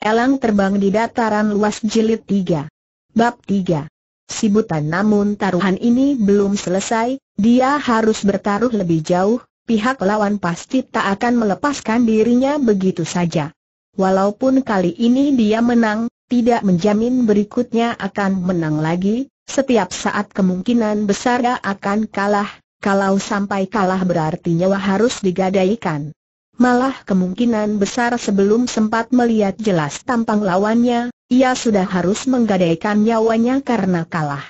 Elang terbang di dataran luas jilid 3. Bab 3. Sibutan namun taruhan ini belum selesai, dia harus bertaruh lebih jauh, pihak lawan pasti tak akan melepaskan dirinya begitu saja. Walaupun kali ini dia menang, tidak menjamin berikutnya akan menang lagi, setiap saat kemungkinan besar dia akan kalah, kalau sampai kalah berarti nyawa harus digadaikan malah kemungkinan besar sebelum sempat melihat jelas tampang lawannya, ia sudah harus menggadaikan nyawanya karena kalah.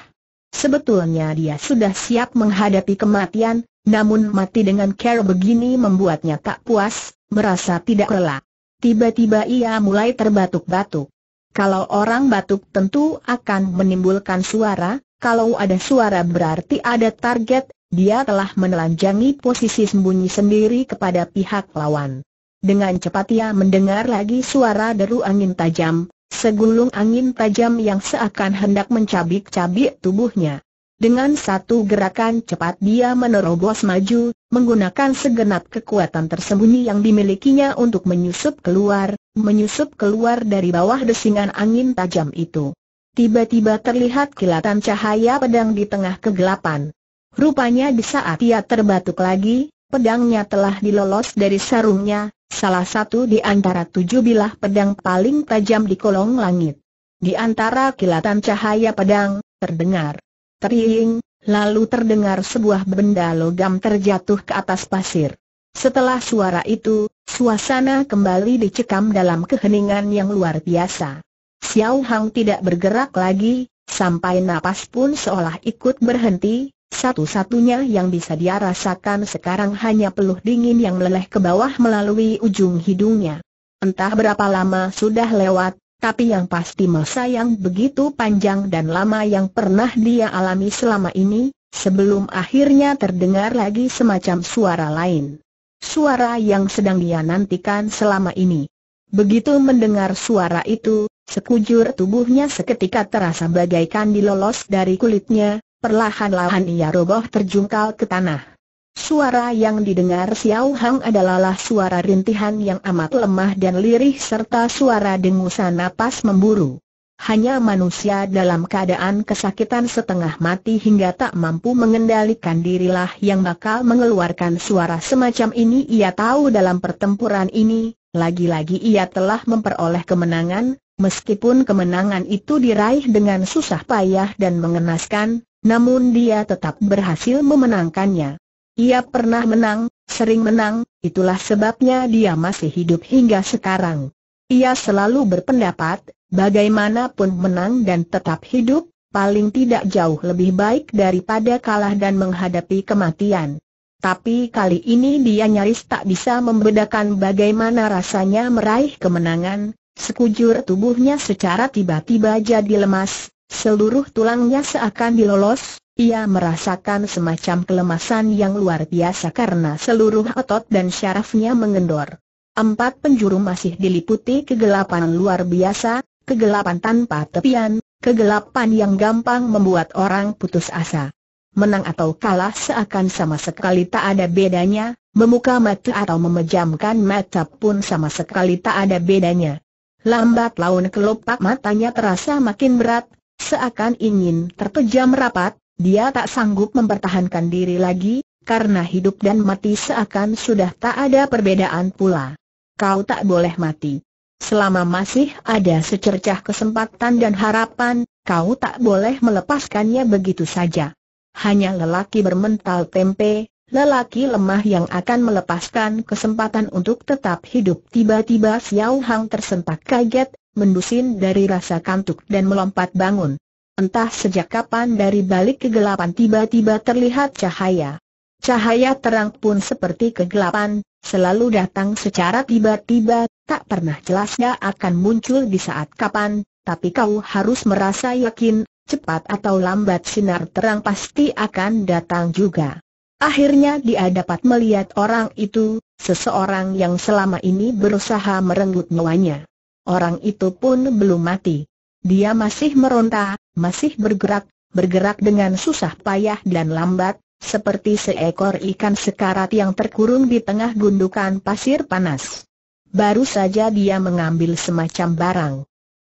Sebetulnya dia sudah siap menghadapi kematian, namun mati dengan care begini membuatnya tak puas, merasa tidak rela. Tiba-tiba ia mulai terbatuk-batuk. Kalau orang batuk tentu akan menimbulkan suara, kalau ada suara berarti ada target, dia telah menelanjangi posisi sembunyi sendiri kepada pihak lawan. Dengan cepat ia mendengar lagi suara deru angin tajam, segulung angin tajam yang seakan hendak mencabik-cabik tubuhnya. Dengan satu gerakan cepat dia menerobos maju, menggunakan segenap kekuatan tersembunyi yang dimilikinya untuk menyusup keluar, menyusup keluar dari bawah desingan angin tajam itu. Tiba-tiba terlihat kilatan cahaya pedang di tengah kegelapan. Rupanya di saat ia terbatuk lagi, pedangnya telah dilolos dari sarungnya, salah satu di antara tujuh bilah pedang paling tajam di kolong langit. Di antara kilatan cahaya pedang, terdengar teriing, lalu terdengar sebuah benda logam terjatuh ke atas pasir. Setelah suara itu, suasana kembali dicekam dalam keheningan yang luar biasa. Xiao Hang tidak bergerak lagi, sampai napas pun seolah ikut berhenti, satu-satunya yang bisa dia rasakan sekarang hanya peluh dingin yang meleleh ke bawah melalui ujung hidungnya. Entah berapa lama sudah lewat, tapi yang pasti masa yang begitu panjang dan lama yang pernah dia alami selama ini, sebelum akhirnya terdengar lagi semacam suara lain. Suara yang sedang dia nantikan selama ini. Begitu mendengar suara itu, sekujur tubuhnya seketika terasa bagaikan dilolos dari kulitnya, Perlahan-lahan ia roboh terjungkal ke tanah. Suara yang didengar Xiao Hang adalah suara rintihan yang amat lemah dan lirih serta suara dengusan napas memburu. Hanya manusia dalam keadaan kesakitan setengah mati hingga tak mampu mengendalikan dirilah yang bakal mengeluarkan suara semacam ini ia tahu dalam pertempuran ini, lagi-lagi ia telah memperoleh kemenangan, meskipun kemenangan itu diraih dengan susah payah dan mengenaskan, namun dia tetap berhasil memenangkannya. Ia pernah menang, sering menang, itulah sebabnya dia masih hidup hingga sekarang. Ia selalu berpendapat, bagaimanapun menang dan tetap hidup, paling tidak jauh lebih baik daripada kalah dan menghadapi kematian. Tapi kali ini dia nyaris tak bisa membedakan bagaimana rasanya meraih kemenangan, sekujur tubuhnya secara tiba-tiba jadi lemas, Seluruh tulangnya seakan dilolos, ia merasakan semacam kelemasan yang luar biasa karena seluruh otot dan syarafnya mengendor. Empat penjuru masih diliputi kegelapan luar biasa, kegelapan tanpa tepian, kegelapan yang gampang membuat orang putus asa. Menang atau kalah seakan sama sekali tak ada bedanya, memuka mata atau memejamkan mata pun sama sekali tak ada bedanya. Lambat laun kelopak matanya terasa makin berat, Seakan ingin terpejam rapat, dia tak sanggup mempertahankan diri lagi, karena hidup dan mati seakan sudah tak ada perbedaan pula. Kau tak boleh mati. Selama masih ada secercah kesempatan dan harapan, kau tak boleh melepaskannya begitu saja. Hanya lelaki bermental tempe, lelaki lemah yang akan melepaskan kesempatan untuk tetap hidup. Tiba-tiba Xiao Hang tersentak kaget, mendusin dari rasa kantuk dan melompat bangun. Entah sejak kapan dari balik kegelapan tiba-tiba terlihat cahaya. Cahaya terang pun seperti kegelapan, selalu datang secara tiba-tiba, tak pernah jelasnya akan muncul di saat kapan, tapi kau harus merasa yakin, cepat atau lambat sinar terang pasti akan datang juga. Akhirnya dia dapat melihat orang itu, seseorang yang selama ini berusaha merenggut nyawanya. Orang itu pun belum mati. Dia masih meronta, masih bergerak, bergerak dengan susah payah dan lambat, seperti seekor ikan sekarat yang terkurung di tengah gundukan pasir panas. Baru saja dia mengambil semacam barang.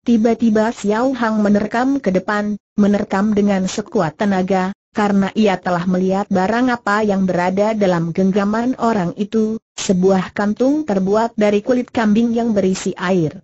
Tiba-tiba Xiao Hang menerkam ke depan, menerkam dengan sekuat tenaga, karena ia telah melihat barang apa yang berada dalam genggaman orang itu, sebuah kantung terbuat dari kulit kambing yang berisi air.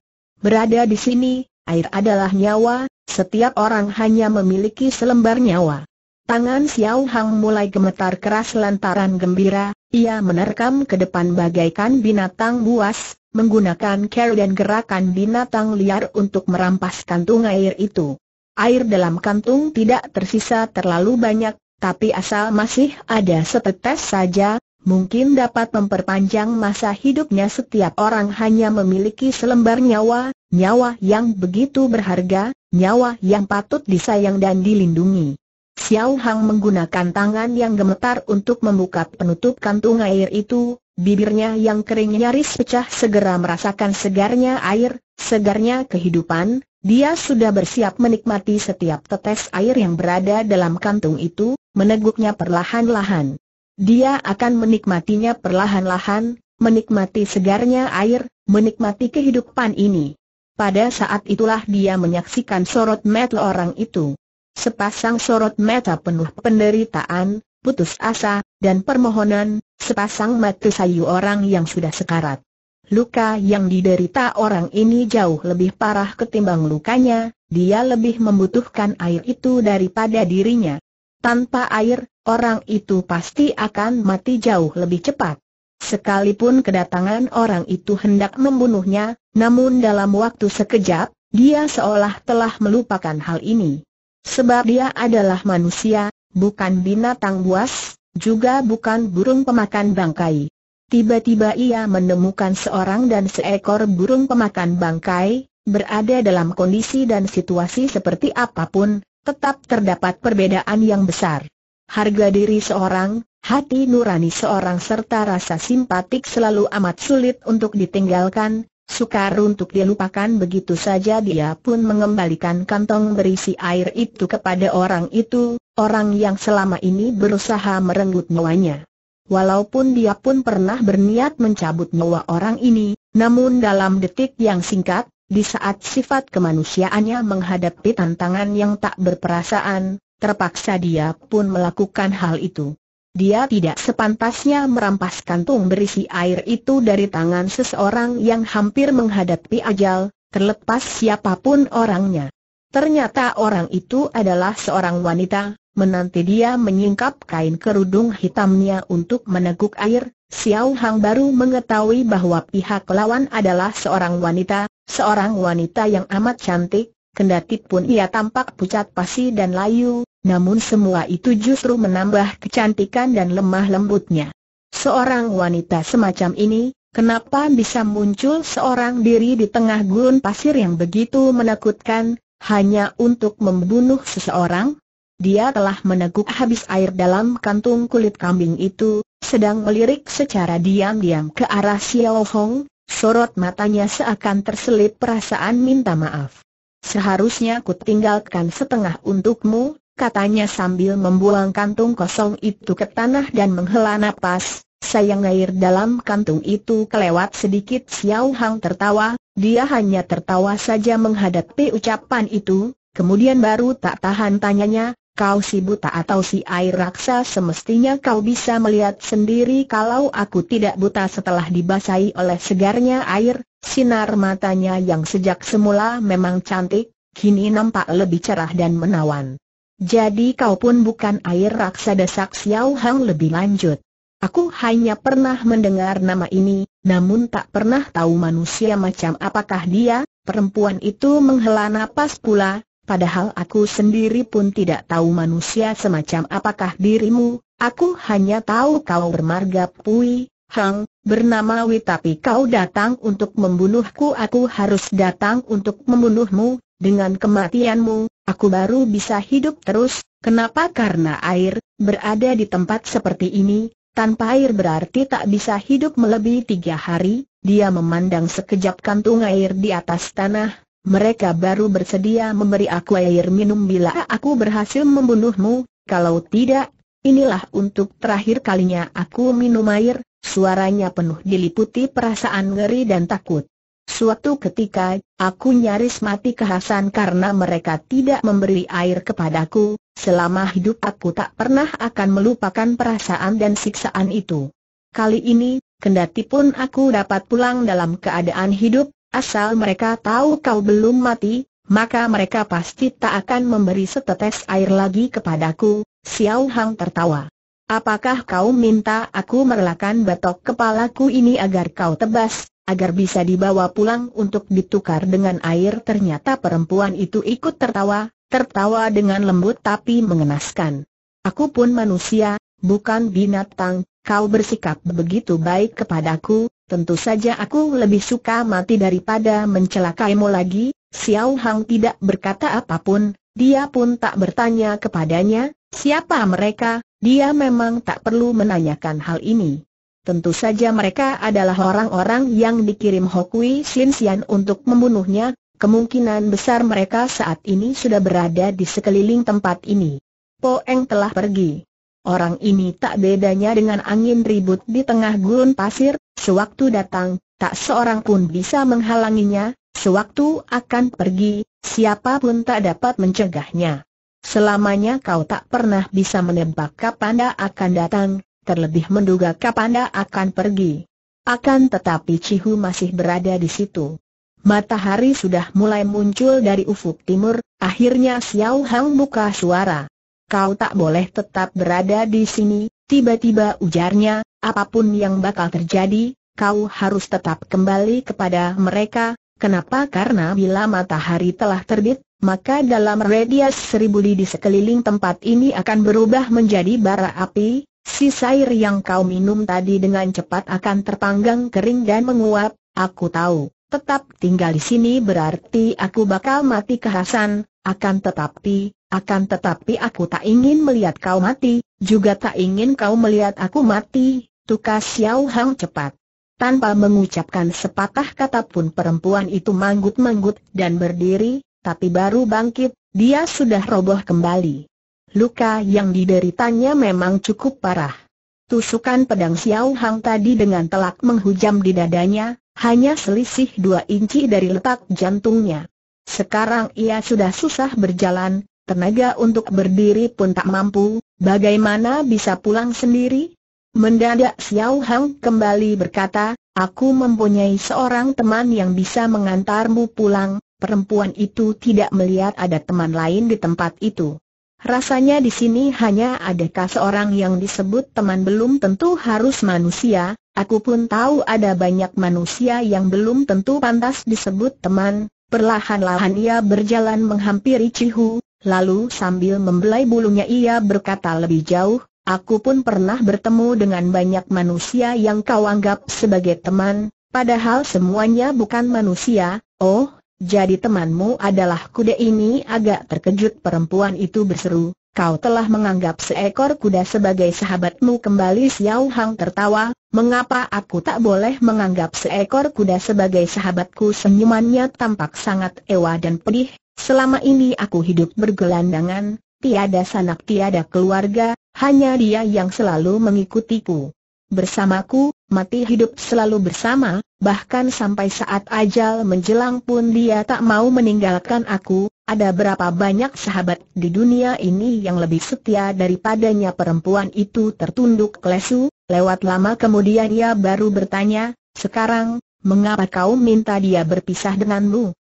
Berada di sini, air adalah nyawa, setiap orang hanya memiliki selembar nyawa. Tangan Xiao Hang mulai gemetar keras lantaran gembira, ia menerkam ke depan bagaikan binatang buas, menggunakan care dan gerakan binatang liar untuk merampas kantung air itu. Air dalam kantung tidak tersisa terlalu banyak, tapi asal masih ada setetes saja, mungkin dapat memperpanjang masa hidupnya setiap orang hanya memiliki selembar nyawa, nyawa yang begitu berharga, nyawa yang patut disayang dan dilindungi. Xiao Hang menggunakan tangan yang gemetar untuk membuka penutup kantung air itu, bibirnya yang kering nyaris pecah segera merasakan segarnya air, segarnya kehidupan, dia sudah bersiap menikmati setiap tetes air yang berada dalam kantung itu, meneguknya perlahan-lahan. Dia akan menikmatinya perlahan-lahan, menikmati segarnya air, menikmati kehidupan ini. Pada saat itulah dia menyaksikan sorot mata orang itu. Sepasang sorot mata penuh penderitaan, putus asa, dan permohonan, sepasang mata sayu orang yang sudah sekarat. Luka yang diderita orang ini jauh lebih parah ketimbang lukanya, dia lebih membutuhkan air itu daripada dirinya. Tanpa air, orang itu pasti akan mati jauh lebih cepat. Sekalipun kedatangan orang itu hendak membunuhnya, namun dalam waktu sekejap, dia seolah telah melupakan hal ini. Sebab dia adalah manusia, bukan binatang buas, juga bukan burung pemakan bangkai. Tiba-tiba ia menemukan seorang dan seekor burung pemakan bangkai, berada dalam kondisi dan situasi seperti apapun, tetap terdapat perbedaan yang besar. Harga diri seorang, hati nurani seorang serta rasa simpatik selalu amat sulit untuk ditinggalkan, sukar untuk dilupakan begitu saja dia pun mengembalikan kantong berisi air itu kepada orang itu, orang yang selama ini berusaha merenggut nyawanya. Walaupun dia pun pernah berniat mencabut nyawa orang ini, namun dalam detik yang singkat, di saat sifat kemanusiaannya menghadapi tantangan yang tak berperasaan, terpaksa dia pun melakukan hal itu. Dia tidak sepantasnya merampas kantung berisi air itu dari tangan seseorang yang hampir menghadapi ajal, terlepas siapapun orangnya. Ternyata orang itu adalah seorang wanita, menanti dia menyingkap kain kerudung hitamnya untuk meneguk air, Xiao Hang baru mengetahui bahwa pihak lawan adalah seorang wanita, seorang wanita yang amat cantik, kendati pun ia tampak pucat pasi dan layu, namun semua itu justru menambah kecantikan dan lemah lembutnya. Seorang wanita semacam ini, kenapa bisa muncul seorang diri di tengah gurun pasir yang begitu menakutkan, hanya untuk membunuh seseorang? Dia telah meneguk habis air dalam kantung kulit kambing itu, sedang melirik secara diam-diam ke arah Xiao Hong, sorot matanya seakan terselip perasaan minta maaf. Seharusnya ku tinggalkan setengah untukmu, katanya sambil membuang kantung kosong itu ke tanah dan menghela nafas. sayang air dalam kantung itu kelewat sedikit Xiao Hang tertawa, dia hanya tertawa saja menghadapi ucapan itu, kemudian baru tak tahan tanyanya, Kau si buta atau si air raksa semestinya kau bisa melihat sendiri kalau aku tidak buta setelah dibasahi oleh segarnya air, sinar matanya yang sejak semula memang cantik, kini nampak lebih cerah dan menawan. Jadi kau pun bukan air raksa desak Xiao Hang lebih lanjut. Aku hanya pernah mendengar nama ini, namun tak pernah tahu manusia macam apakah dia, perempuan itu menghela napas pula, Padahal aku sendiri pun tidak tahu manusia semacam apakah dirimu, aku hanya tahu kau bermarga Pui, Hang, bernama Wi tapi kau datang untuk membunuhku aku harus datang untuk membunuhmu, dengan kematianmu, aku baru bisa hidup terus, kenapa karena air, berada di tempat seperti ini, tanpa air berarti tak bisa hidup melebihi tiga hari, dia memandang sekejap kantung air di atas tanah, mereka baru bersedia memberi aku air minum bila aku berhasil membunuhmu, kalau tidak, inilah untuk terakhir kalinya aku minum air, suaranya penuh diliputi perasaan ngeri dan takut. Suatu ketika, aku nyaris mati kehasan karena mereka tidak memberi air kepadaku, selama hidup aku tak pernah akan melupakan perasaan dan siksaan itu. Kali ini, kendati pun aku dapat pulang dalam keadaan hidup, Asal mereka tahu kau belum mati, maka mereka pasti tak akan memberi setetes air lagi kepadaku, Xiao Hang tertawa. Apakah kau minta aku merelakan batok kepalaku ini agar kau tebas, agar bisa dibawa pulang untuk ditukar dengan air? Ternyata perempuan itu ikut tertawa, tertawa dengan lembut tapi mengenaskan. Aku pun manusia, bukan binatang, kau bersikap begitu baik kepadaku, Tentu saja aku lebih suka mati daripada mencelakaimu lagi, Xiao Hang tidak berkata apapun, dia pun tak bertanya kepadanya, siapa mereka, dia memang tak perlu menanyakan hal ini. Tentu saja mereka adalah orang-orang yang dikirim Hokui Shin Xian untuk membunuhnya, kemungkinan besar mereka saat ini sudah berada di sekeliling tempat ini. Po Eng telah pergi. Orang ini tak bedanya dengan angin ribut di tengah gurun pasir, Sewaktu datang, tak seorang pun bisa menghalanginya, sewaktu akan pergi, siapapun tak dapat mencegahnya. Selamanya kau tak pernah bisa menembak kapan dia akan datang, terlebih menduga kapan dia akan pergi. Akan tetapi Cihu masih berada di situ. Matahari sudah mulai muncul dari ufuk timur, akhirnya Xiao Hang buka suara. Kau tak boleh tetap berada di sini, tiba-tiba ujarnya, apapun yang bakal terjadi, kau harus tetap kembali kepada mereka, kenapa karena bila matahari telah terbit, maka dalam radius seribu li di sekeliling tempat ini akan berubah menjadi bara api, si air yang kau minum tadi dengan cepat akan terpanggang kering dan menguap, aku tahu, tetap tinggal di sini berarti aku bakal mati kehasan, akan tetapi, akan tetapi aku tak ingin melihat kau mati, juga tak ingin kau melihat aku mati, Tukas Xiao Hang cepat. Tanpa mengucapkan sepatah kata pun perempuan itu manggut-manggut dan berdiri, tapi baru bangkit, dia sudah roboh kembali. Luka yang dideritanya memang cukup parah. Tusukan pedang Xiao Hang tadi dengan telak menghujam di dadanya, hanya selisih dua inci dari letak jantungnya. Sekarang ia sudah susah berjalan, tenaga untuk berdiri pun tak mampu, bagaimana bisa pulang sendiri? Mendadak Xiao Hang kembali berkata, aku mempunyai seorang teman yang bisa mengantarmu pulang, perempuan itu tidak melihat ada teman lain di tempat itu. Rasanya di sini hanya adakah seorang yang disebut teman belum tentu harus manusia, aku pun tahu ada banyak manusia yang belum tentu pantas disebut teman. Perlahan-lahan ia berjalan menghampiri Cihu, lalu sambil membelai bulunya ia berkata lebih jauh, Aku pun pernah bertemu dengan banyak manusia yang kau anggap sebagai teman, padahal semuanya bukan manusia, oh, jadi temanmu adalah kuda ini agak terkejut perempuan itu berseru, kau telah menganggap seekor kuda sebagai sahabatmu kembali Xiao Hang tertawa, mengapa aku tak boleh menganggap seekor kuda sebagai sahabatku senyumannya tampak sangat ewa dan pedih, selama ini aku hidup bergelandangan, tiada sanak tiada keluarga, hanya dia yang selalu mengikutiku. Bersamaku, mati hidup selalu bersama, bahkan sampai saat ajal menjelang pun dia tak mau meninggalkan aku. Ada berapa banyak sahabat di dunia ini yang lebih setia daripadanya perempuan itu tertunduk lesu, lewat lama kemudian ia baru bertanya, sekarang, mengapa kau minta dia berpisah denganmu?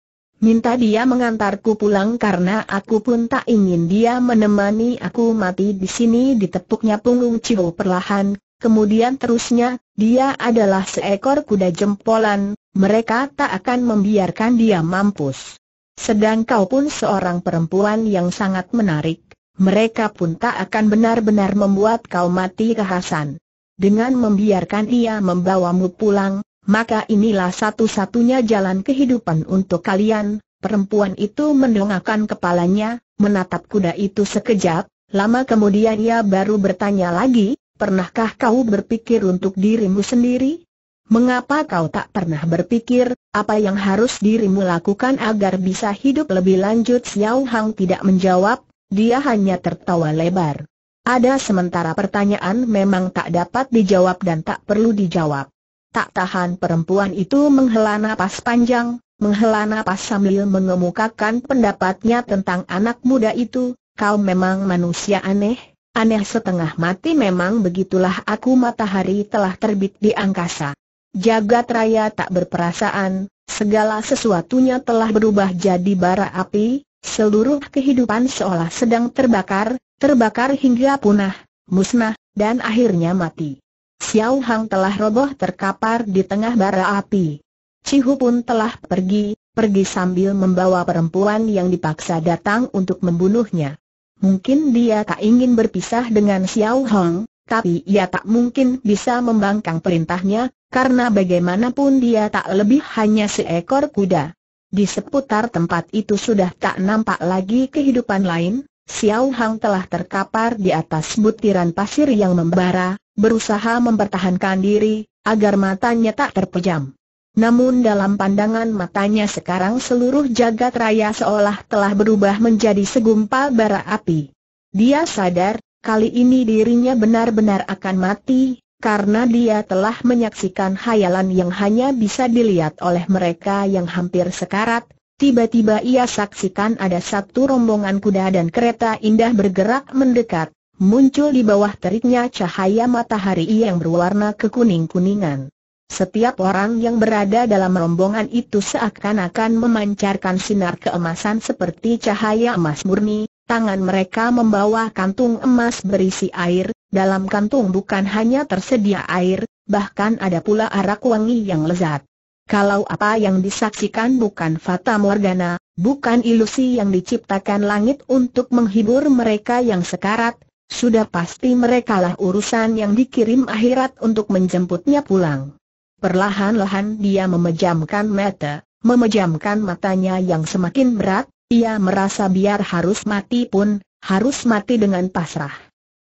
Minta dia mengantarku pulang karena aku pun tak ingin dia menemani aku mati di sini ditepuknya punggung Chiu perlahan, kemudian terusnya, dia adalah seekor kuda jempolan, mereka tak akan membiarkan dia mampus. Sedang kau pun seorang perempuan yang sangat menarik, mereka pun tak akan benar-benar membuat kau mati kehasan. Dengan membiarkan ia membawamu pulang, maka inilah satu-satunya jalan kehidupan untuk kalian. Perempuan itu mendongakkan kepalanya, menatap kuda itu sekejap, lama kemudian ia baru bertanya lagi, pernahkah kau berpikir untuk dirimu sendiri? Mengapa kau tak pernah berpikir, apa yang harus dirimu lakukan agar bisa hidup lebih lanjut? Xiao Hang tidak menjawab, dia hanya tertawa lebar. Ada sementara pertanyaan memang tak dapat dijawab dan tak perlu dijawab. Tak tahan perempuan itu menghela nafas panjang, menghela nafas sambil mengemukakan pendapatnya tentang anak muda itu, kau memang manusia aneh, aneh setengah mati memang begitulah aku matahari telah terbit di angkasa. Jagat raya tak berperasaan, segala sesuatunya telah berubah jadi bara api, seluruh kehidupan seolah sedang terbakar, terbakar hingga punah, musnah, dan akhirnya mati. Xiao Hang telah roboh terkapar di tengah bara api. Cihu pun telah pergi, pergi sambil membawa perempuan yang dipaksa datang untuk membunuhnya. Mungkin dia tak ingin berpisah dengan Xiao Hang, tapi ia tak mungkin bisa membangkang perintahnya, karena bagaimanapun dia tak lebih hanya seekor kuda. Di seputar tempat itu sudah tak nampak lagi kehidupan lain, Xiao Hang telah terkapar di atas butiran pasir yang membara, berusaha mempertahankan diri, agar matanya tak terpejam. Namun dalam pandangan matanya sekarang seluruh jagat raya seolah telah berubah menjadi segumpal bara api. Dia sadar, kali ini dirinya benar-benar akan mati, karena dia telah menyaksikan hayalan yang hanya bisa dilihat oleh mereka yang hampir sekarat, tiba-tiba ia saksikan ada satu rombongan kuda dan kereta indah bergerak mendekat, Muncul di bawah teriknya cahaya matahari yang berwarna kekuning-kuningan. Setiap orang yang berada dalam rombongan itu seakan-akan memancarkan sinar keemasan seperti cahaya emas murni, tangan mereka membawa kantung emas berisi air, dalam kantung bukan hanya tersedia air, bahkan ada pula arak wangi yang lezat. Kalau apa yang disaksikan bukan fata morgana, bukan ilusi yang diciptakan langit untuk menghibur mereka yang sekarat, sudah pasti mereka lah urusan yang dikirim akhirat untuk menjemputnya pulang. Perlahan-lahan dia memejamkan mata, memejamkan matanya yang semakin berat, ia merasa biar harus mati pun, harus mati dengan pasrah.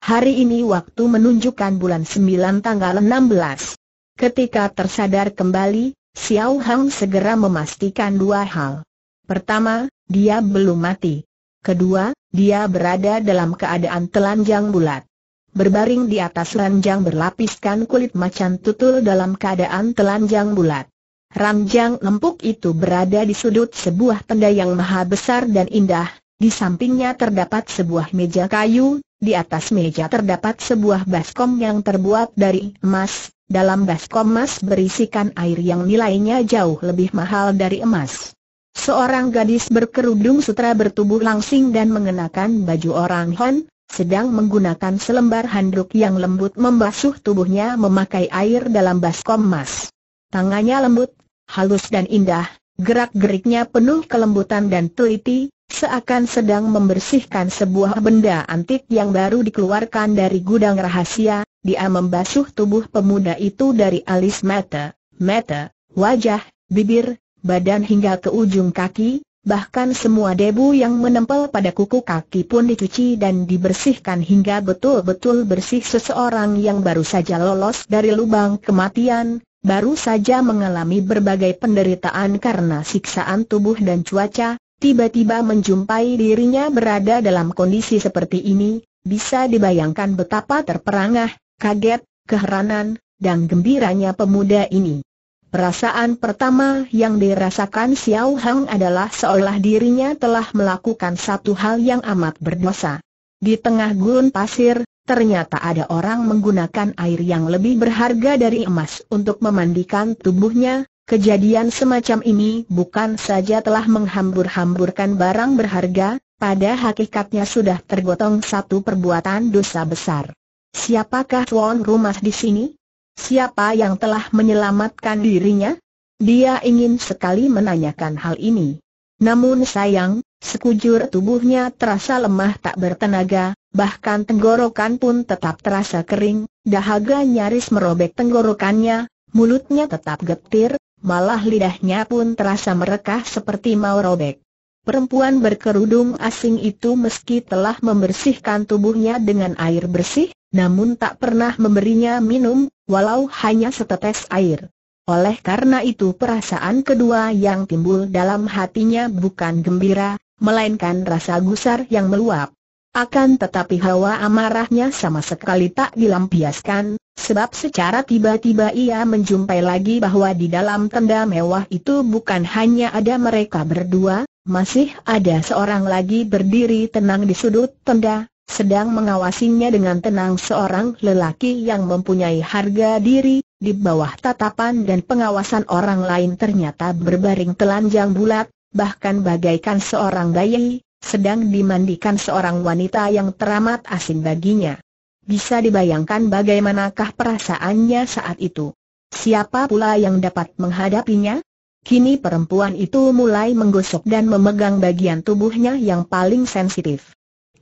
Hari ini waktu menunjukkan bulan 9 tanggal 16. Ketika tersadar kembali, Xiao Hang segera memastikan dua hal. Pertama, dia belum mati. Kedua, dia berada dalam keadaan telanjang bulat. Berbaring di atas ranjang berlapiskan kulit macan tutul dalam keadaan telanjang bulat. Ranjang empuk itu berada di sudut sebuah tenda yang maha besar dan indah, di sampingnya terdapat sebuah meja kayu, di atas meja terdapat sebuah baskom yang terbuat dari emas, dalam baskom emas berisikan air yang nilainya jauh lebih mahal dari emas. Seorang gadis berkerudung sutra bertubuh langsing dan mengenakan baju orang Han sedang menggunakan selembar handuk yang lembut membasuh tubuhnya memakai air dalam baskom emas. Tangannya lembut, halus dan indah, gerak-geriknya penuh kelembutan dan teliti, seakan sedang membersihkan sebuah benda antik yang baru dikeluarkan dari gudang rahasia, dia membasuh tubuh pemuda itu dari alis mata, mata, wajah, bibir, badan hingga ke ujung kaki, bahkan semua debu yang menempel pada kuku kaki pun dicuci dan dibersihkan hingga betul-betul bersih seseorang yang baru saja lolos dari lubang kematian, baru saja mengalami berbagai penderitaan karena siksaan tubuh dan cuaca, tiba-tiba menjumpai dirinya berada dalam kondisi seperti ini, bisa dibayangkan betapa terperangah, kaget, keheranan, dan gembiranya pemuda ini. Perasaan pertama yang dirasakan Xiao Hang adalah seolah dirinya telah melakukan satu hal yang amat berdosa. Di tengah gurun pasir, ternyata ada orang menggunakan air yang lebih berharga dari emas untuk memandikan tubuhnya. Kejadian semacam ini bukan saja telah menghambur-hamburkan barang berharga, pada hakikatnya sudah tergotong satu perbuatan dosa besar. Siapakah tuan rumah di sini? Siapa yang telah menyelamatkan dirinya? Dia ingin sekali menanyakan hal ini. Namun sayang, sekujur tubuhnya terasa lemah tak bertenaga, bahkan tenggorokan pun tetap terasa kering, dahaga nyaris merobek tenggorokannya, mulutnya tetap getir, malah lidahnya pun terasa merekah seperti mau robek. Perempuan berkerudung asing itu meski telah membersihkan tubuhnya dengan air bersih, namun tak pernah memberinya minum, walau hanya setetes air. Oleh karena itu perasaan kedua yang timbul dalam hatinya bukan gembira, melainkan rasa gusar yang meluap. Akan tetapi hawa amarahnya sama sekali tak dilampiaskan, sebab secara tiba-tiba ia menjumpai lagi bahwa di dalam tenda mewah itu bukan hanya ada mereka berdua, masih ada seorang lagi berdiri tenang di sudut tenda, sedang mengawasinya dengan tenang seorang lelaki yang mempunyai harga diri, di bawah tatapan dan pengawasan orang lain ternyata berbaring telanjang bulat, bahkan bagaikan seorang bayi, sedang dimandikan seorang wanita yang teramat asing baginya. Bisa dibayangkan bagaimanakah perasaannya saat itu. Siapa pula yang dapat menghadapinya? Kini perempuan itu mulai menggosok dan memegang bagian tubuhnya yang paling sensitif.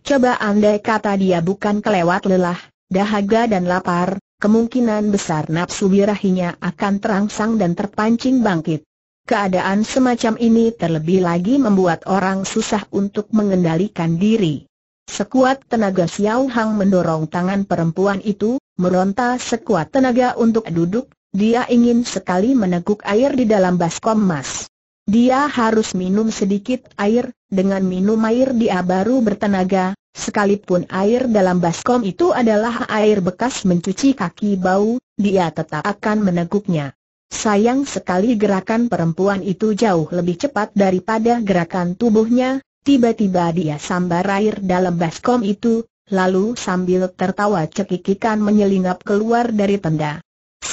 Coba andai kata dia bukan kelewat lelah, dahaga dan lapar, kemungkinan besar nafsu birahinya akan terangsang dan terpancing bangkit. Keadaan semacam ini terlebih lagi membuat orang susah untuk mengendalikan diri. Sekuat tenaga Xiao Hang mendorong tangan perempuan itu, meronta sekuat tenaga untuk duduk, dia ingin sekali meneguk air di dalam baskom emas. Dia harus minum sedikit air, dengan minum air dia baru bertenaga, sekalipun air dalam baskom itu adalah air bekas mencuci kaki bau, dia tetap akan meneguknya. Sayang sekali gerakan perempuan itu jauh lebih cepat daripada gerakan tubuhnya, tiba-tiba dia sambar air dalam baskom itu, lalu sambil tertawa cekikikan menyelinap keluar dari tenda.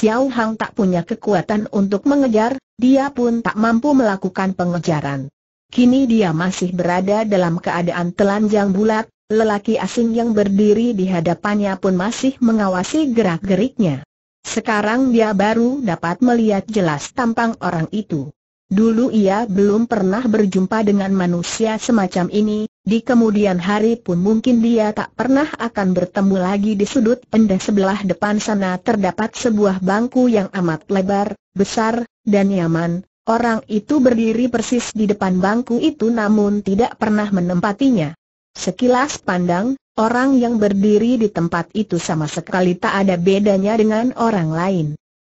Xiao Hang tak punya kekuatan untuk mengejar, dia pun tak mampu melakukan pengejaran. Kini dia masih berada dalam keadaan telanjang bulat, lelaki asing yang berdiri di hadapannya pun masih mengawasi gerak-geriknya. Sekarang dia baru dapat melihat jelas tampang orang itu. Dulu ia belum pernah berjumpa dengan manusia semacam ini, di kemudian hari pun mungkin dia tak pernah akan bertemu lagi di sudut endah sebelah depan sana terdapat sebuah bangku yang amat lebar, besar, dan nyaman. Orang itu berdiri persis di depan bangku itu namun tidak pernah menempatinya. Sekilas pandang, orang yang berdiri di tempat itu sama sekali tak ada bedanya dengan orang lain.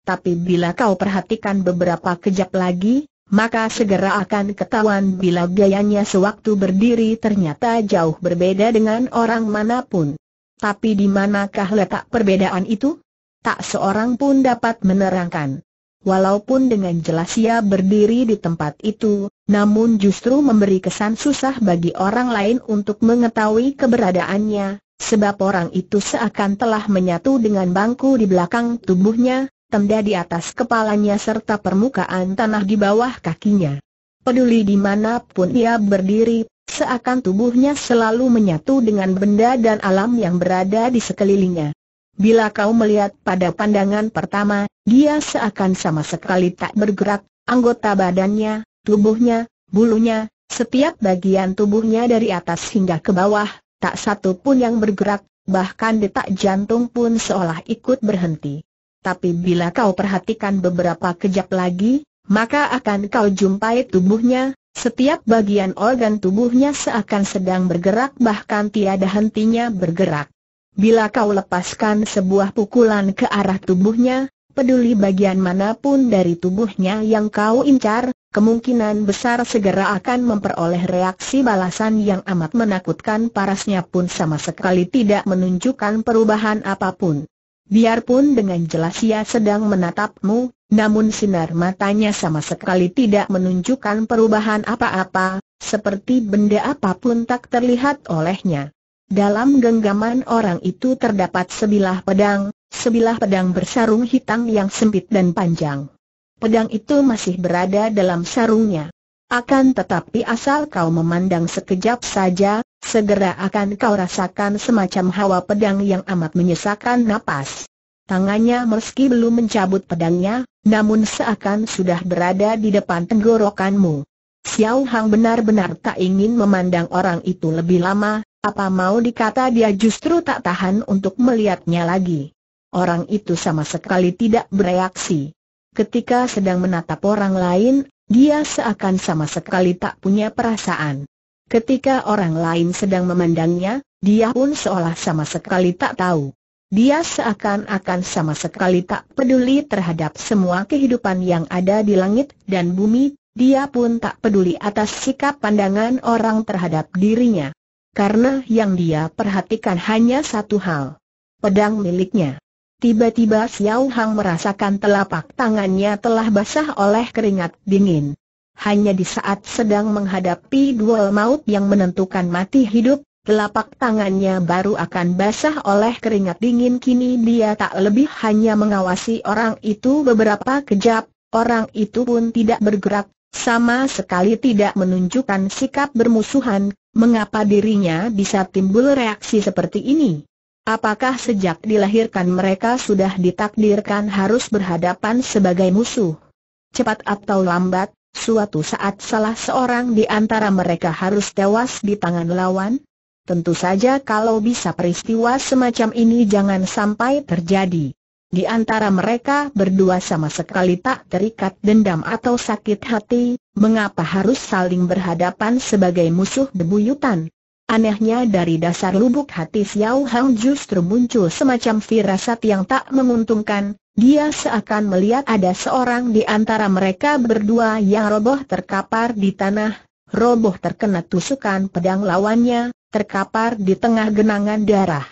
Tapi bila kau perhatikan beberapa kejap lagi, maka segera akan ketahuan bila gayanya sewaktu berdiri ternyata jauh berbeda dengan orang manapun. Tapi di manakah letak perbedaan itu? Tak seorang pun dapat menerangkan. Walaupun dengan jelas ia berdiri di tempat itu, namun justru memberi kesan susah bagi orang lain untuk mengetahui keberadaannya, sebab orang itu seakan telah menyatu dengan bangku di belakang tubuhnya, tenda di atas kepalanya serta permukaan tanah di bawah kakinya. Peduli dimanapun ia berdiri, seakan tubuhnya selalu menyatu dengan benda dan alam yang berada di sekelilingnya. Bila kau melihat pada pandangan pertama, dia seakan sama sekali tak bergerak, anggota badannya, tubuhnya, bulunya, setiap bagian tubuhnya dari atas hingga ke bawah, tak satu pun yang bergerak, bahkan detak jantung pun seolah ikut berhenti tapi bila kau perhatikan beberapa kejap lagi, maka akan kau jumpai tubuhnya, setiap bagian organ tubuhnya seakan sedang bergerak bahkan tiada hentinya bergerak. Bila kau lepaskan sebuah pukulan ke arah tubuhnya, peduli bagian manapun dari tubuhnya yang kau incar, kemungkinan besar segera akan memperoleh reaksi balasan yang amat menakutkan parasnya pun sama sekali tidak menunjukkan perubahan apapun. Biarpun dengan jelas ia sedang menatapmu, namun sinar matanya sama sekali tidak menunjukkan perubahan apa-apa, seperti benda apapun tak terlihat olehnya. Dalam genggaman orang itu terdapat sebilah pedang, sebilah pedang bersarung hitam yang sempit dan panjang. Pedang itu masih berada dalam sarungnya. Akan tetapi asal kau memandang sekejap saja, segera akan kau rasakan semacam hawa pedang yang amat menyesakan napas. Tangannya meski belum mencabut pedangnya, namun seakan sudah berada di depan tenggorokanmu. Xiao Hang benar-benar tak ingin memandang orang itu lebih lama, apa mau dikata dia justru tak tahan untuk melihatnya lagi. Orang itu sama sekali tidak bereaksi. Ketika sedang menatap orang lain, dia seakan sama sekali tak punya perasaan. Ketika orang lain sedang memandangnya, dia pun seolah sama sekali tak tahu. Dia seakan-akan sama sekali tak peduli terhadap semua kehidupan yang ada di langit dan bumi, dia pun tak peduli atas sikap pandangan orang terhadap dirinya. Karena yang dia perhatikan hanya satu hal. Pedang miliknya. Tiba-tiba Xiao Hang merasakan telapak tangannya telah basah oleh keringat dingin hanya di saat sedang menghadapi duel maut yang menentukan mati hidup, telapak tangannya baru akan basah oleh keringat dingin kini dia tak lebih hanya mengawasi orang itu beberapa kejap, orang itu pun tidak bergerak, sama sekali tidak menunjukkan sikap bermusuhan, mengapa dirinya bisa timbul reaksi seperti ini? Apakah sejak dilahirkan mereka sudah ditakdirkan harus berhadapan sebagai musuh? Cepat atau lambat, Suatu saat salah seorang di antara mereka harus tewas di tangan lawan? Tentu saja kalau bisa peristiwa semacam ini jangan sampai terjadi. Di antara mereka berdua sama sekali tak terikat dendam atau sakit hati, mengapa harus saling berhadapan sebagai musuh yutan? Anehnya dari dasar lubuk hati Xiao Hang justru muncul semacam firasat yang tak menguntungkan, dia seakan melihat ada seorang di antara mereka berdua yang roboh terkapar di tanah, roboh terkena tusukan pedang lawannya, terkapar di tengah genangan darah.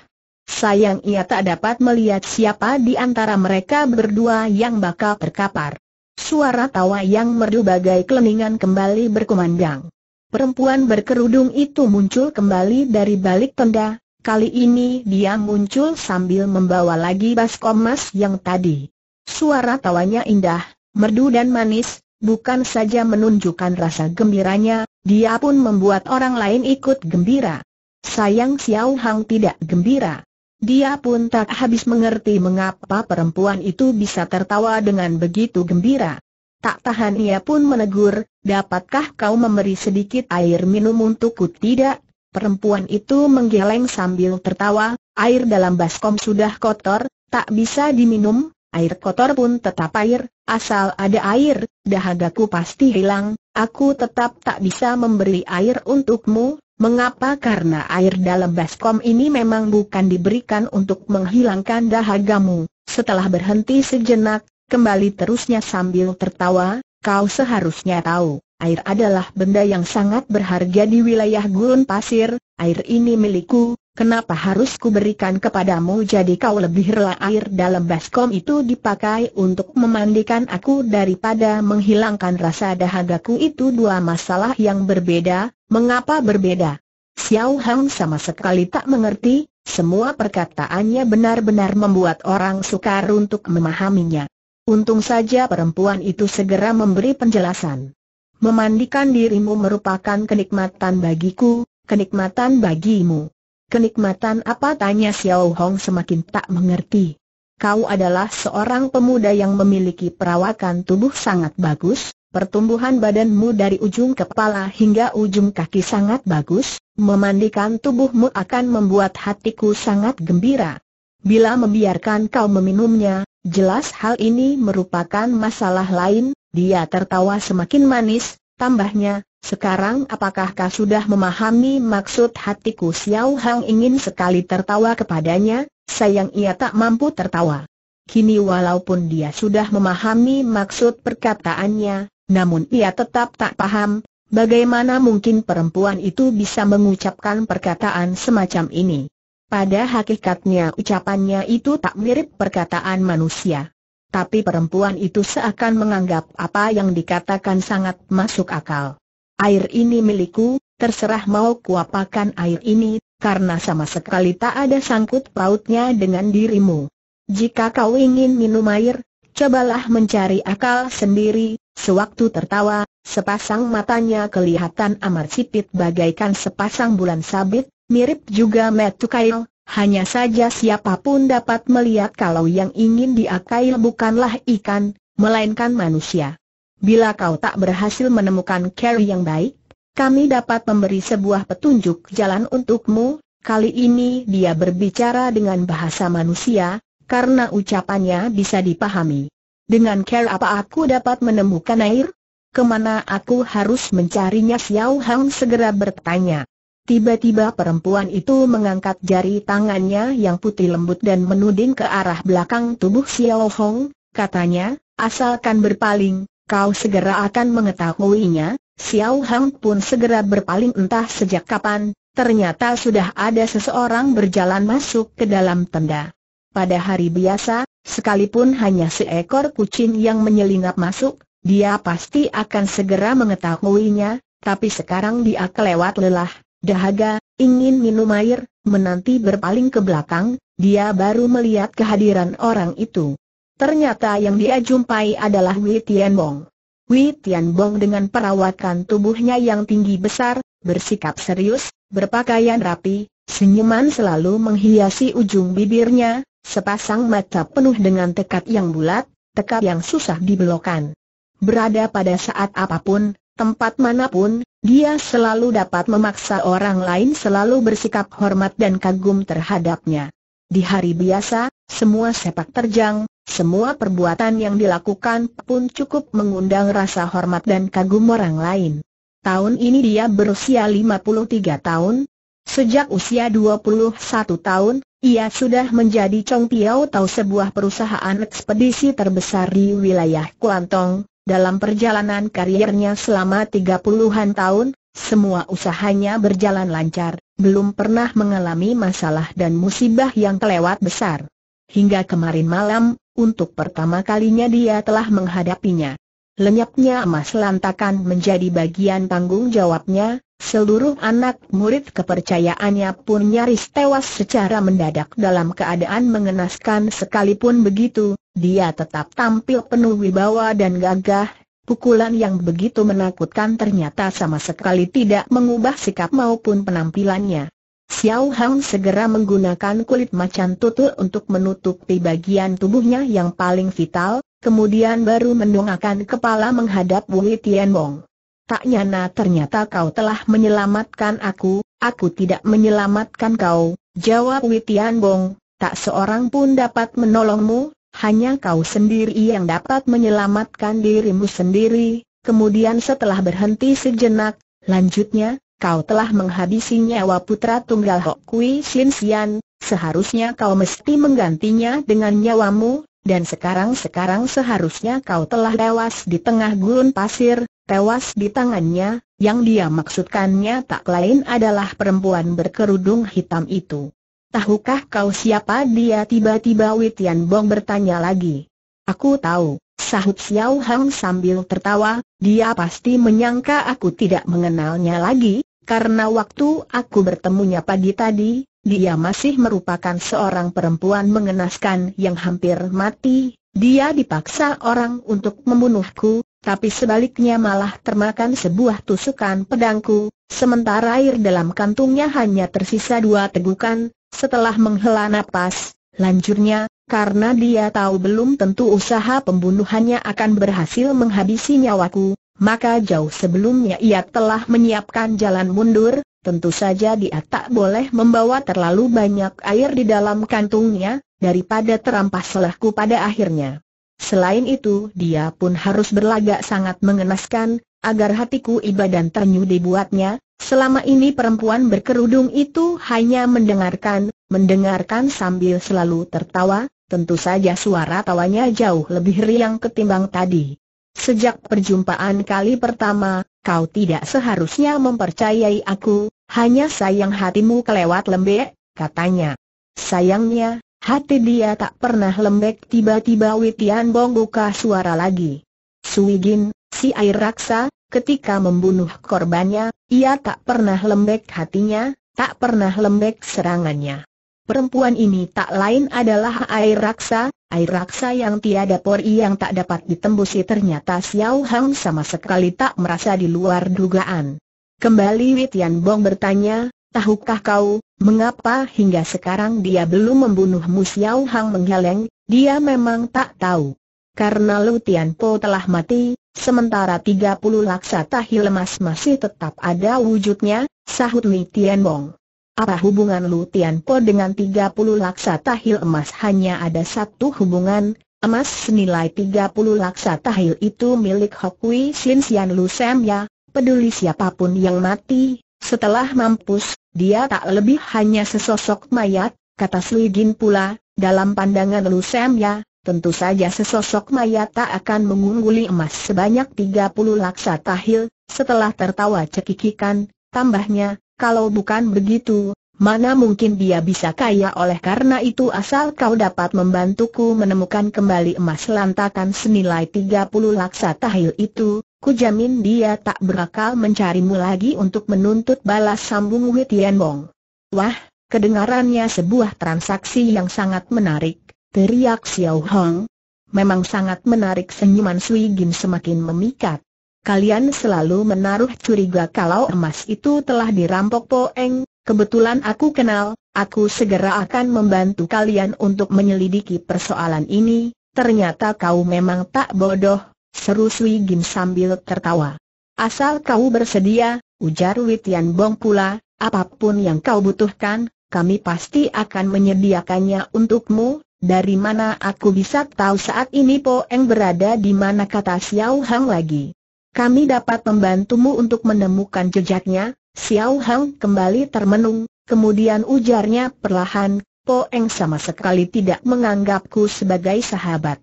Sayang ia tak dapat melihat siapa di antara mereka berdua yang bakal terkapar. Suara tawa yang merdu bagai keleningan kembali berkumandang. Perempuan berkerudung itu muncul kembali dari balik tenda, kali ini dia muncul sambil membawa lagi baskom mas yang tadi. Suara tawanya indah, merdu dan manis, bukan saja menunjukkan rasa gembiranya, dia pun membuat orang lain ikut gembira. Sayang Xiao Hang tidak gembira. Dia pun tak habis mengerti mengapa perempuan itu bisa tertawa dengan begitu gembira. Tak tahan ia pun menegur, dapatkah kau memberi sedikit air minum untukku tidak? Perempuan itu menggeleng sambil tertawa, air dalam baskom sudah kotor, tak bisa diminum, air kotor pun tetap air, asal ada air, dahagaku pasti hilang, aku tetap tak bisa memberi air untukmu, mengapa karena air dalam baskom ini memang bukan diberikan untuk menghilangkan dahagamu. Setelah berhenti sejenak, Kembali terusnya sambil tertawa, kau seharusnya tahu, air adalah benda yang sangat berharga di wilayah gurun pasir, air ini milikku, kenapa harus kuberikan kepadamu jadi kau lebih rela air dalam baskom itu dipakai untuk memandikan aku daripada menghilangkan rasa dahagaku itu dua masalah yang berbeda, mengapa berbeda? Xiao Hang sama sekali tak mengerti, semua perkataannya benar-benar membuat orang sukar untuk memahaminya. Untung saja perempuan itu segera memberi penjelasan. Memandikan dirimu merupakan kenikmatan bagiku, kenikmatan bagimu. Kenikmatan apa tanya Xiao Hong semakin tak mengerti. Kau adalah seorang pemuda yang memiliki perawakan tubuh sangat bagus, pertumbuhan badanmu dari ujung kepala hingga ujung kaki sangat bagus, memandikan tubuhmu akan membuat hatiku sangat gembira. Bila membiarkan kau meminumnya, Jelas hal ini merupakan masalah lain, dia tertawa semakin manis, tambahnya, sekarang apakah kau sudah memahami maksud hatiku Xiao Hang ingin sekali tertawa kepadanya, sayang ia tak mampu tertawa. Kini walaupun dia sudah memahami maksud perkataannya, namun ia tetap tak paham, bagaimana mungkin perempuan itu bisa mengucapkan perkataan semacam ini. Pada hakikatnya ucapannya itu tak mirip perkataan manusia. Tapi perempuan itu seakan menganggap apa yang dikatakan sangat masuk akal. Air ini milikku, terserah mau kuapakan air ini, karena sama sekali tak ada sangkut pautnya dengan dirimu. Jika kau ingin minum air, cobalah mencari akal sendiri, sewaktu tertawa, sepasang matanya kelihatan amar sipit bagaikan sepasang bulan sabit, Mirip juga metu kail, hanya saja siapapun dapat melihat kalau yang ingin diakail bukanlah ikan, melainkan manusia. Bila kau tak berhasil menemukan carry yang baik, kami dapat memberi sebuah petunjuk jalan untukmu. Kali ini dia berbicara dengan bahasa manusia, karena ucapannya bisa dipahami. Dengan care apa aku dapat menemukan air? Kemana aku harus mencarinya Xiao Hang segera bertanya. Tiba-tiba perempuan itu mengangkat jari tangannya yang putih lembut dan menuding ke arah belakang tubuh Xiao Hong, katanya, asalkan berpaling, kau segera akan mengetahuinya, Xiao Hong pun segera berpaling entah sejak kapan, ternyata sudah ada seseorang berjalan masuk ke dalam tenda. Pada hari biasa, sekalipun hanya seekor kucing yang menyelinap masuk, dia pasti akan segera mengetahuinya, tapi sekarang dia kelewat lelah Dahaga, ingin minum air, menanti berpaling ke belakang, dia baru melihat kehadiran orang itu. Ternyata yang dia jumpai adalah Wei Tianbong. Wei Tianbong dengan perawakan tubuhnya yang tinggi besar, bersikap serius, berpakaian rapi, senyuman selalu menghiasi ujung bibirnya, sepasang mata penuh dengan tekad yang bulat, tekad yang susah dibelokkan. Berada pada saat apapun, tempat manapun, dia selalu dapat memaksa orang lain selalu bersikap hormat dan kagum terhadapnya. Di hari biasa, semua sepak terjang, semua perbuatan yang dilakukan pun cukup mengundang rasa hormat dan kagum orang lain. Tahun ini dia berusia 53 tahun. Sejak usia 21 tahun, ia sudah menjadi Chong Piao Tau sebuah perusahaan ekspedisi terbesar di wilayah Kuantong, dalam perjalanan kariernya selama tiga puluhan tahun, semua usahanya berjalan lancar, belum pernah mengalami masalah dan musibah yang kelewat besar. Hingga kemarin malam, untuk pertama kalinya dia telah menghadapinya. Lenyapnya emas lantakan menjadi bagian tanggung jawabnya, seluruh anak murid kepercayaannya pun nyaris tewas secara mendadak dalam keadaan mengenaskan sekalipun begitu, dia tetap tampil penuh wibawa dan gagah, pukulan yang begitu menakutkan ternyata sama sekali tidak mengubah sikap maupun penampilannya. Xiao Hang segera menggunakan kulit macan tutul untuk menutupi bagian tubuhnya yang paling vital, kemudian baru mendongakkan kepala menghadap Wei Tianbong. Tak nyana ternyata kau telah menyelamatkan aku, aku tidak menyelamatkan kau, jawab Wei Tianbong, tak seorang pun dapat menolongmu, hanya kau sendiri yang dapat menyelamatkan dirimu sendiri, kemudian setelah berhenti sejenak, lanjutnya, kau telah menghabisi nyawa putra tunggal Hok Kui Sin Sian, seharusnya kau mesti menggantinya dengan nyawamu, dan sekarang-sekarang seharusnya kau telah tewas di tengah gurun pasir, tewas di tangannya, yang dia maksudkannya tak lain adalah perempuan berkerudung hitam itu tahukah kau siapa dia tiba-tiba Witian Bong bertanya lagi. Aku tahu, sahut Xiao Hang sambil tertawa, dia pasti menyangka aku tidak mengenalnya lagi, karena waktu aku bertemunya pagi tadi, dia masih merupakan seorang perempuan mengenaskan yang hampir mati, dia dipaksa orang untuk membunuhku, tapi sebaliknya malah termakan sebuah tusukan pedangku, sementara air dalam kantungnya hanya tersisa dua tegukan, setelah menghela nafas, lanjutnya, karena dia tahu belum tentu usaha pembunuhannya akan berhasil menghabisi nyawaku, maka jauh sebelumnya ia telah menyiapkan jalan mundur, tentu saja dia tak boleh membawa terlalu banyak air di dalam kantungnya, daripada terampas selahku pada akhirnya. Selain itu dia pun harus berlagak sangat mengenaskan, agar hatiku iba dan ternyu dibuatnya, Selama ini perempuan berkerudung itu hanya mendengarkan, mendengarkan sambil selalu tertawa, tentu saja suara tawanya jauh lebih riang ketimbang tadi. Sejak perjumpaan kali pertama, kau tidak seharusnya mempercayai aku, hanya sayang hatimu kelewat lembek, katanya. Sayangnya, hati dia tak pernah lembek tiba-tiba Witian Bong buka suara lagi. Suigin, si air raksa, Ketika membunuh korbannya, ia tak pernah lembek hatinya, tak pernah lembek serangannya. Perempuan ini tak lain adalah air raksa, air raksa yang tiada pori yang tak dapat ditembusi ternyata Xiao Hang sama sekali tak merasa di luar dugaan. Kembali Witian Bong bertanya, tahukah kau, mengapa hingga sekarang dia belum membunuhmu Xiao Hang menggeleng, dia memang tak tahu. Karena Lu Tian Po telah mati, Sementara 30 laksa tahi emas masih tetap ada wujudnya, sahut Li Tianbong. Apa hubungan Lu Po dengan 30 laksa tahil emas hanya ada satu hubungan, emas senilai 30 laksa tahil itu milik Hockui. Sin Xian Lu Sam ya, peduli siapapun yang mati, setelah mampus, dia tak lebih hanya sesosok mayat, kata Sui Jin pula, dalam pandangan Lu Sam ya, tentu saja sesosok mayat tak akan mengungguli emas sebanyak 30 laksa tahil, setelah tertawa cekikikan, tambahnya, kalau bukan begitu, mana mungkin dia bisa kaya oleh karena itu asal kau dapat membantuku menemukan kembali emas lantakan senilai 30 laksa tahil itu, ku jamin dia tak berakal mencarimu lagi untuk menuntut balas sambung Wei Tianbong. Wah, kedengarannya sebuah transaksi yang sangat menarik teriak Xiao Hong. Memang sangat menarik senyuman Sui Gin semakin memikat. Kalian selalu menaruh curiga kalau emas itu telah dirampok Po Eng, kebetulan aku kenal, aku segera akan membantu kalian untuk menyelidiki persoalan ini, ternyata kau memang tak bodoh, seru Sui Gin sambil tertawa. Asal kau bersedia, ujar Witian Bong pula, apapun yang kau butuhkan, kami pasti akan menyediakannya untukmu, dari mana aku bisa tahu saat ini Po Eng berada di mana kata Xiao Hang lagi? Kami dapat membantumu untuk menemukan jejaknya, Xiao Hang kembali termenung, kemudian ujarnya perlahan, Po Eng sama sekali tidak menganggapku sebagai sahabat.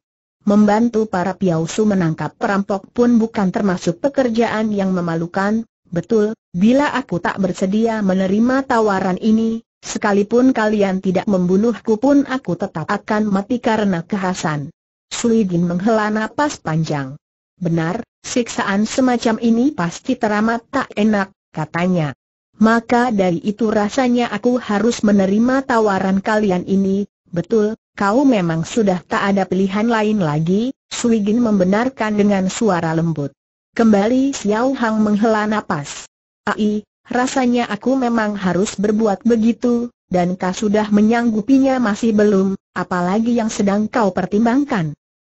Membantu para piausu menangkap perampok pun bukan termasuk pekerjaan yang memalukan, betul, bila aku tak bersedia menerima tawaran ini, Sekalipun kalian tidak membunuhku pun aku tetap akan mati karena kehasan. Sui menghela napas panjang. Benar, siksaan semacam ini pasti teramat tak enak, katanya. Maka dari itu rasanya aku harus menerima tawaran kalian ini, betul, kau memang sudah tak ada pilihan lain lagi, Sui membenarkan dengan suara lembut. Kembali Xiao Hang menghela napas. Ai, Rasanya aku memang harus berbuat begitu, dan kau sudah menyanggupinya masih belum, apalagi yang sedang kau pertimbangkan.